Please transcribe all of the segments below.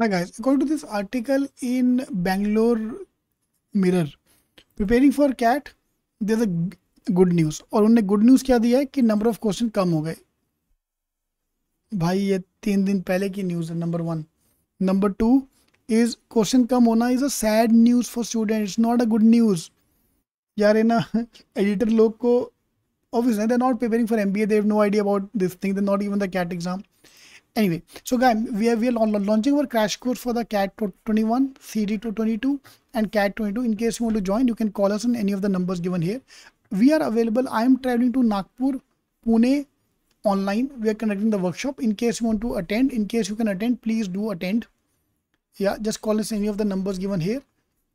Hi guys, according to this article in Bangalore Mirror, preparing for CAT, there's a good news और उन्होंने good news क्या दिया है कि नंबर ऑफ क्वेश्चन कम हो गए भाई ये तीन दिन पहले की न्यूज़ है number one number two is question कम होना is a sad news for student it's not a good news यार है ना एडिटर लोग को obviously they not preparing for M B A no idea about this thing they not even the CAT exam anyway so guys we are, we are launching our crash course for the cat 21 cd 222 and cat 22 in case you want to join you can call us on any of the numbers given here we are available i am traveling to nagpur pune online we are conducting the workshop in case you want to attend in case you can attend please do attend yeah just call us any of the numbers given here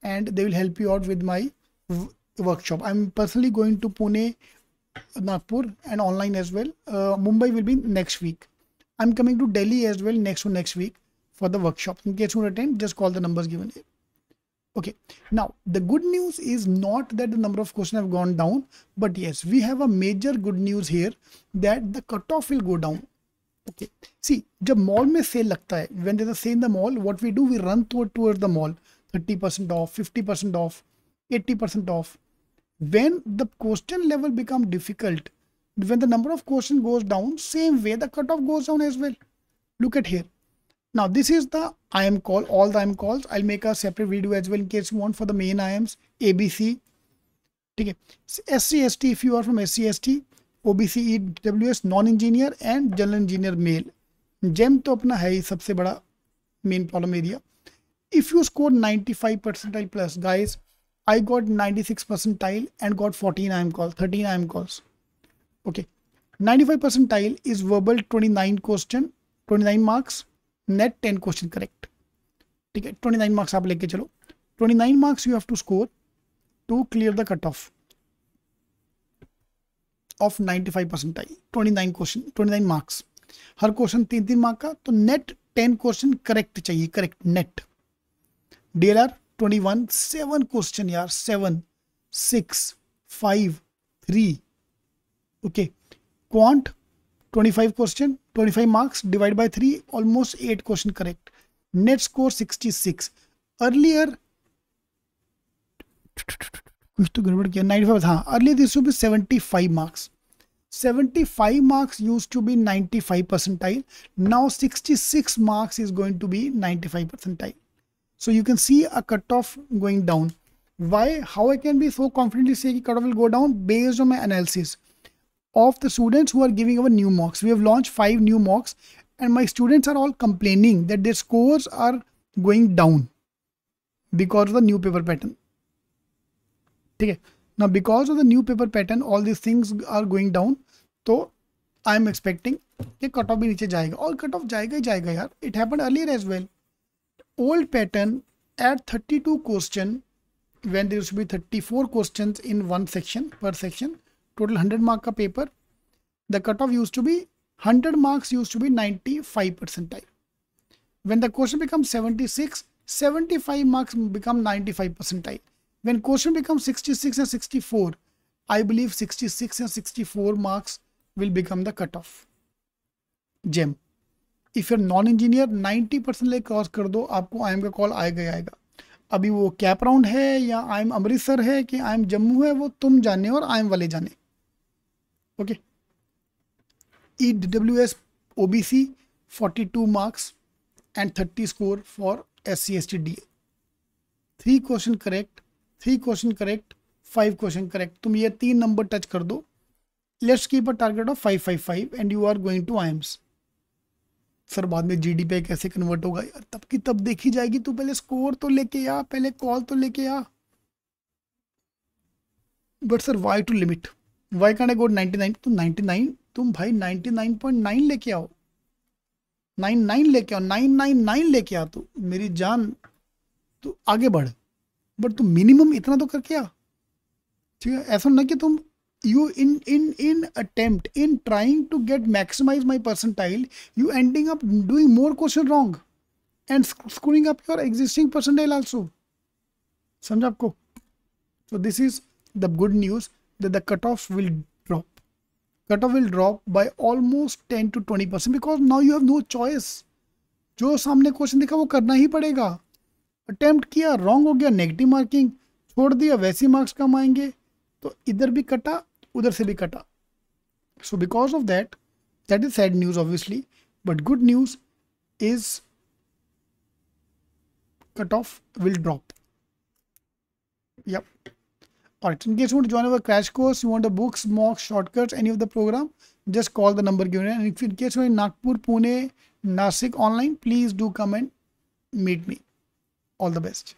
and they will help you out with my workshop i'm personally going to pune nagpur and online as well uh, mumbai will be next week I'm coming to Delhi as well next to next week for the workshop. In case you want to attend, just call the numbers given here. Okay. Now, the good news is not that the number of questions have gone down, but yes, we have a major good news here that the cutoff will go down. Okay. See, the mall may sale लगता है when there's a sale in the mall, what we do, we run toward, towards the mall, 30% off, 50% off, 80% off. When the question level become difficult, when the number of questions goes down same way the cutoff goes down as well look at here now this is the im call all the im calls i'll make a separate video as well in case you want for the main ims abc okay scst if you are from scst obc ews non engineer and general engineer male GEM तो अपना है ही सबसे बड़ा main problem area if you 95 percentile plus, guys, I got 96 percentile and got 14 I M call 13 I M okay 95 percentile is verbal 29 question 29 marks net 10 question correct ठीक है 29 marks आप लेके चलो 29 marks you have to score to clear the cutoff of 95 percentile 29 question 29 marks हर question तीन तीन mark का तो नेट 10 क्वेश्चन करेक्ट चाहिए correct net D L R twenty one seven question यार seven six five three okay quant 25 question 25 marks divide by three almost eight question correct net score 66 earlier कुछ तो गड़बड़ किया 95 five हाँ earlier this be 75 marks 75 marks use to be 95 percentile now 66 marks is going to be 95 percentile so you can see a cut off going down why how I can be so confidently say cut off will go down based on my analysis of the students who are giving our new mocks. We have launched five new mocks and my students are all complaining that their scores are going down because of the new paper pattern. Okay. Now because of the new paper pattern all these things are going down. So I am expecting कि cut off भी नीचे जाएगा और cut off जाएगा ही जाएगा यार it happen earlier as well old pattern when there should be 34 questions in one section per section total hundred mark का paper the cut off use to be hundred marks use to be ninety five percent time when the question become seventy six seventy five marks become ninety five percent time when question become sixty six and sixty four I believe sixty six and sixty four marks will become the cut off GEM if you're non engineer ninety percent ले cross कर दो आपको I am का call आएगा ही आएगा अभी वो cap round है या आई एम अमृतसर है कि आई एम जम्मू है वो तुम जाने और आई एम वाले जाने two marks and thirty score for S C S T D A three question correct three question correct five question correct तुम ये तीन नंबर टच कर दो let's keep a target of five five five and you are going to I Ms sir बाद में G D पे कैसे कन्वर्ट होगा यार तब की तब देखी जाएगी तू तो पहले स्कोर तो लेके आ पहले कॉल तो लेके आ but sir why to limit why can't go ninety nine तुम नाइनटी नाइन तुम भाई नाइनटी नाइन पॉइंट नाइन लेके आओ नाइन नाइन लेके आओ नाइन नाइन नाइन लेके आ तू मेरी जान तू आगे बढ़ बट तू मिनिमम इतना तो करके आ ठीक है ऐसा ना कि तुम you in in in attempt in trying to get maximise my percentile you ending up doing more question wrong and screwing up your existing percentile also समझा आपको so this is the good news that the cutoff will drop. Cutoff will drop by almost 10 to 20 percent because now you have no choice. जो सामने question देखा वो करना ही पड़ेगा attempt किया wrong हो गया नेगेटिव मार्किंग छोड़ दिया वैसे मार्क्स कम आएंगे तो इधर भी कटा उधर से भी कटा so because of that that is sad news obviously but good news is of will drop yeah All right, in case you want to join our crash course, you want the books, mocks, shortcuts, any of the program, just call the number given. And if in case you're in Nagpur, Pune, Nasik online, please do come and meet me. All the best.